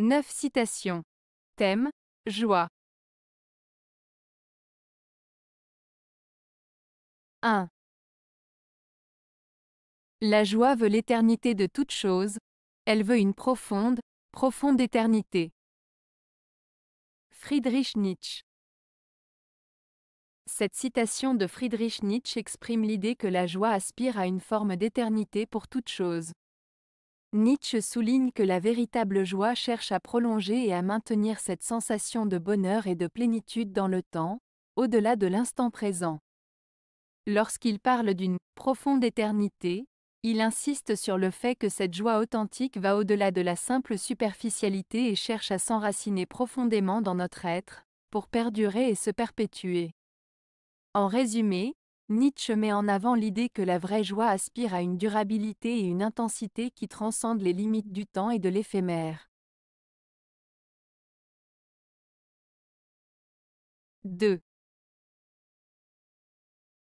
9 citations. Thème Joie. 1. La joie veut l'éternité de toutes chose, elle veut une profonde, profonde éternité. Friedrich Nietzsche. Cette citation de Friedrich Nietzsche exprime l'idée que la joie aspire à une forme d'éternité pour toutes chose. Nietzsche souligne que la véritable joie cherche à prolonger et à maintenir cette sensation de bonheur et de plénitude dans le temps, au-delà de l'instant présent. Lorsqu'il parle d'une profonde éternité, il insiste sur le fait que cette joie authentique va au-delà de la simple superficialité et cherche à s'enraciner profondément dans notre être, pour perdurer et se perpétuer. En résumé, Nietzsche met en avant l'idée que la vraie joie aspire à une durabilité et une intensité qui transcendent les limites du temps et de l'éphémère. 2.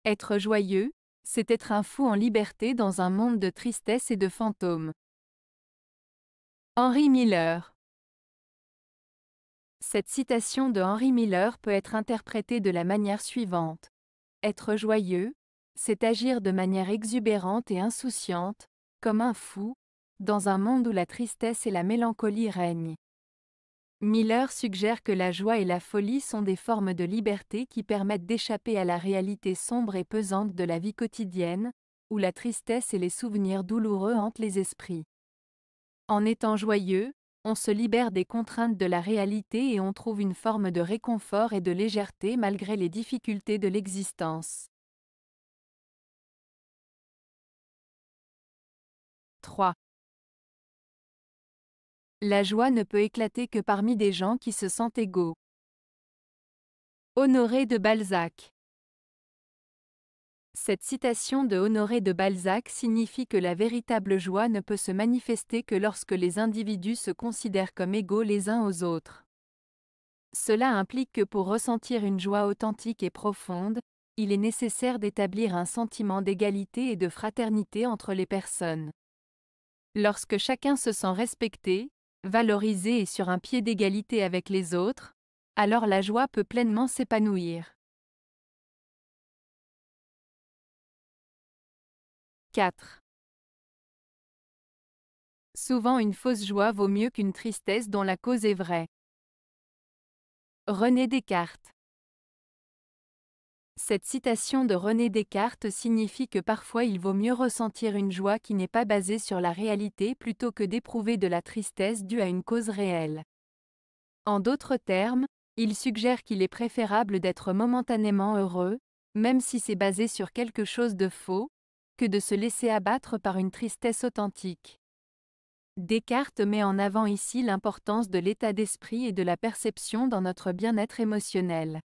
Être joyeux, c'est être un fou en liberté dans un monde de tristesse et de fantômes. Henry Miller Cette citation de Henry Miller peut être interprétée de la manière suivante. Être joyeux, c'est agir de manière exubérante et insouciante, comme un fou, dans un monde où la tristesse et la mélancolie règnent. Miller suggère que la joie et la folie sont des formes de liberté qui permettent d'échapper à la réalité sombre et pesante de la vie quotidienne, où la tristesse et les souvenirs douloureux hantent les esprits. En étant joyeux, on se libère des contraintes de la réalité et on trouve une forme de réconfort et de légèreté malgré les difficultés de l'existence. 3. La joie ne peut éclater que parmi des gens qui se sentent égaux. Honoré de Balzac cette citation de Honoré de Balzac signifie que la véritable joie ne peut se manifester que lorsque les individus se considèrent comme égaux les uns aux autres. Cela implique que pour ressentir une joie authentique et profonde, il est nécessaire d'établir un sentiment d'égalité et de fraternité entre les personnes. Lorsque chacun se sent respecté, valorisé et sur un pied d'égalité avec les autres, alors la joie peut pleinement s'épanouir. 4. Souvent une fausse joie vaut mieux qu'une tristesse dont la cause est vraie. René Descartes Cette citation de René Descartes signifie que parfois il vaut mieux ressentir une joie qui n'est pas basée sur la réalité plutôt que d'éprouver de la tristesse due à une cause réelle. En d'autres termes, il suggère qu'il est préférable d'être momentanément heureux, même si c'est basé sur quelque chose de faux, que de se laisser abattre par une tristesse authentique. Descartes met en avant ici l'importance de l'état d'esprit et de la perception dans notre bien-être émotionnel.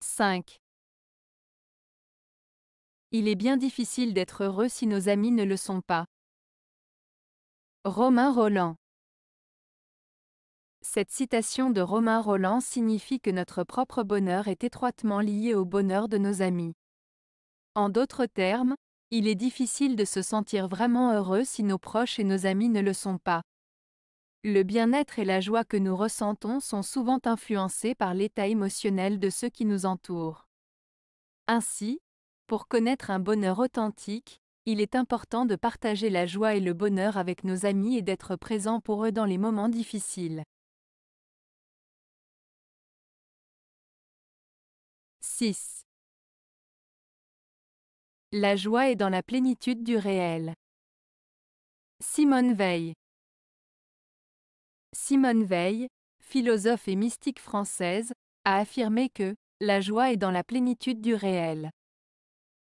5. Il est bien difficile d'être heureux si nos amis ne le sont pas. Romain Roland cette citation de Romain Roland signifie que notre propre bonheur est étroitement lié au bonheur de nos amis. En d'autres termes, il est difficile de se sentir vraiment heureux si nos proches et nos amis ne le sont pas. Le bien-être et la joie que nous ressentons sont souvent influencés par l'état émotionnel de ceux qui nous entourent. Ainsi, pour connaître un bonheur authentique, il est important de partager la joie et le bonheur avec nos amis et d'être présent pour eux dans les moments difficiles. 6. La joie est dans la plénitude du réel. Simone Veil. Simone Veil, philosophe et mystique française, a affirmé que la joie est dans la plénitude du réel.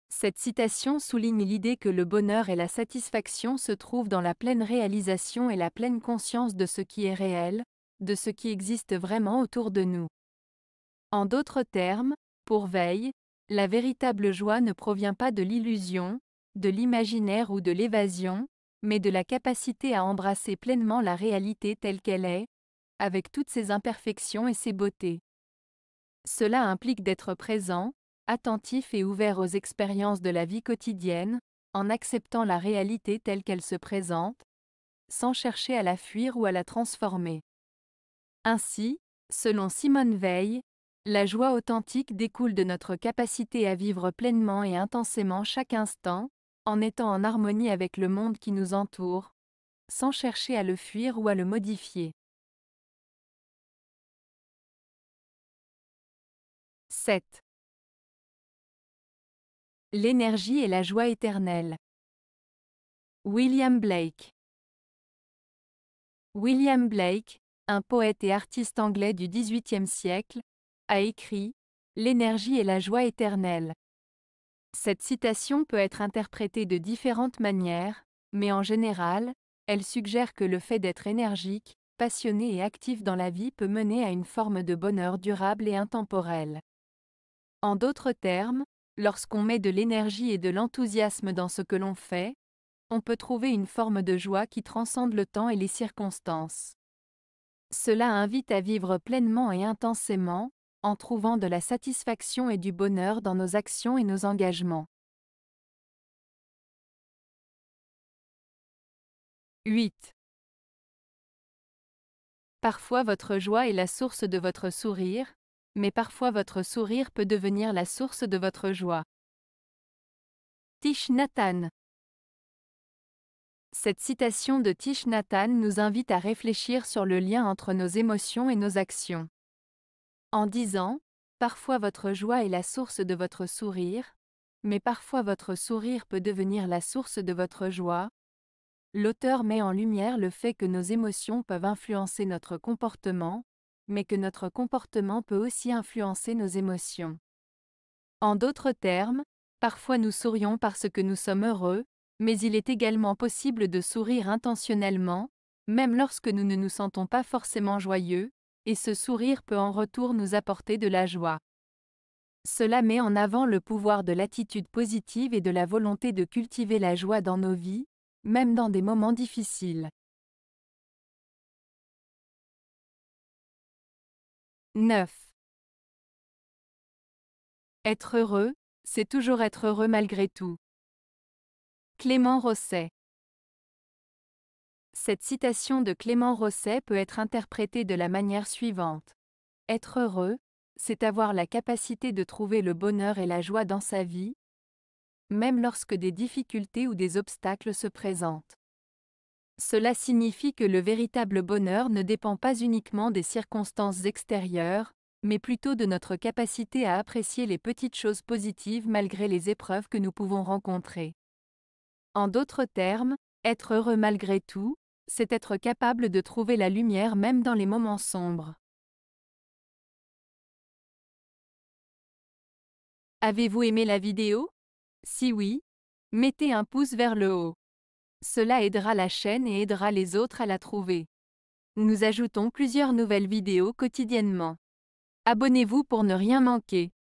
Cette citation souligne l'idée que le bonheur et la satisfaction se trouvent dans la pleine réalisation et la pleine conscience de ce qui est réel, de ce qui existe vraiment autour de nous. En d'autres termes, pour Veille, la véritable joie ne provient pas de l'illusion, de l'imaginaire ou de l'évasion, mais de la capacité à embrasser pleinement la réalité telle qu'elle est, avec toutes ses imperfections et ses beautés. Cela implique d'être présent, attentif et ouvert aux expériences de la vie quotidienne, en acceptant la réalité telle qu'elle se présente, sans chercher à la fuir ou à la transformer. Ainsi, selon Simone Veil, la joie authentique découle de notre capacité à vivre pleinement et intensément chaque instant, en étant en harmonie avec le monde qui nous entoure, sans chercher à le fuir ou à le modifier. 7. L'énergie et la joie éternelle. William Blake. William Blake, un poète et artiste anglais du XVIIIe siècle, a écrit L'énergie est la joie éternelle. Cette citation peut être interprétée de différentes manières, mais en général, elle suggère que le fait d'être énergique, passionné et actif dans la vie peut mener à une forme de bonheur durable et intemporel. En d'autres termes, lorsqu'on met de l'énergie et de l'enthousiasme dans ce que l'on fait, on peut trouver une forme de joie qui transcende le temps et les circonstances. Cela invite à vivre pleinement et intensément, en trouvant de la satisfaction et du bonheur dans nos actions et nos engagements. 8. Parfois votre joie est la source de votre sourire, mais parfois votre sourire peut devenir la source de votre joie. Tish Nathan Cette citation de Tish nous invite à réfléchir sur le lien entre nos émotions et nos actions. En disant, parfois votre joie est la source de votre sourire, mais parfois votre sourire peut devenir la source de votre joie. L'auteur met en lumière le fait que nos émotions peuvent influencer notre comportement, mais que notre comportement peut aussi influencer nos émotions. En d'autres termes, parfois nous sourions parce que nous sommes heureux, mais il est également possible de sourire intentionnellement, même lorsque nous ne nous sentons pas forcément joyeux, et ce sourire peut en retour nous apporter de la joie. Cela met en avant le pouvoir de l'attitude positive et de la volonté de cultiver la joie dans nos vies, même dans des moments difficiles. 9. Être heureux, c'est toujours être heureux malgré tout. Clément Rosset cette citation de Clément Rosset peut être interprétée de la manière suivante. Être heureux, c'est avoir la capacité de trouver le bonheur et la joie dans sa vie, même lorsque des difficultés ou des obstacles se présentent. Cela signifie que le véritable bonheur ne dépend pas uniquement des circonstances extérieures, mais plutôt de notre capacité à apprécier les petites choses positives malgré les épreuves que nous pouvons rencontrer. En d'autres termes, être heureux malgré tout, c'est être capable de trouver la lumière même dans les moments sombres. Avez-vous aimé la vidéo Si oui, mettez un pouce vers le haut. Cela aidera la chaîne et aidera les autres à la trouver. Nous ajoutons plusieurs nouvelles vidéos quotidiennement. Abonnez-vous pour ne rien manquer.